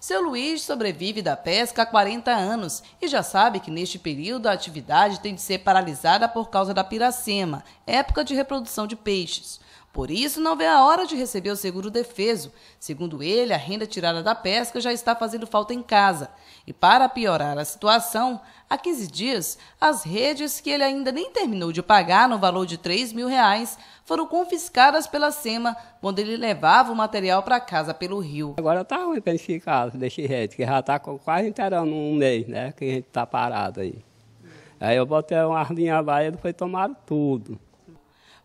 Seu Luiz sobrevive da pesca há 40 anos e já sabe que neste período a atividade tem de ser paralisada por causa da piracema, época de reprodução de peixes. Por isso, não vê a hora de receber o seguro defeso. Segundo ele, a renda tirada da pesca já está fazendo falta em casa. E para piorar a situação, há 15 dias, as redes que ele ainda nem terminou de pagar no valor de 3 mil reais foram confiscadas pela SEMA, quando ele levava o material para casa pelo rio. Agora tá ruim para ele ficar desse jeito, que já está quase inteirando um mês, né? Que a gente está parado aí. Aí eu botei uma linha lá e ele foi tomar tudo.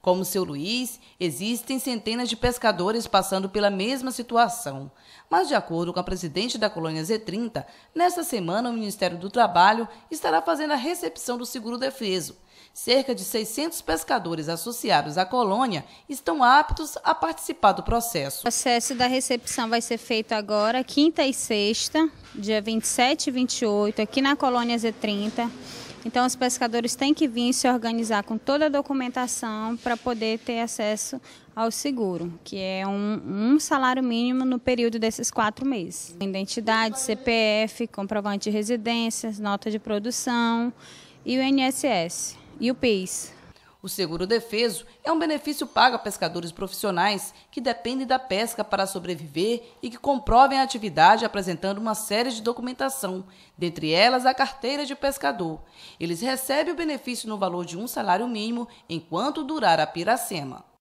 Como seu Luiz, existem centenas de pescadores passando pela mesma situação. Mas, de acordo com a presidente da colônia Z30, nesta semana o Ministério do Trabalho estará fazendo a recepção do seguro defeso Cerca de 600 pescadores associados à colônia estão aptos a participar do processo. O processo da recepção vai ser feito agora, quinta e sexta, dia 27 e 28, aqui na colônia Z30. Então, os pescadores têm que vir se organizar com toda a documentação para poder ter acesso ao seguro, que é um, um, salário mínimo no período desses quatro meses. Identidade, CPF, comprovante de residência, nota de produção e o INSS e o peis O seguro defeso é um benefício pago a pescadores profissionais que dependem da pesca para sobreviver e que comprovem a atividade apresentando uma série de documentação, dentre elas a carteira de pescador. Eles recebem o benefício no valor de um salário mínimo enquanto durar a piracema.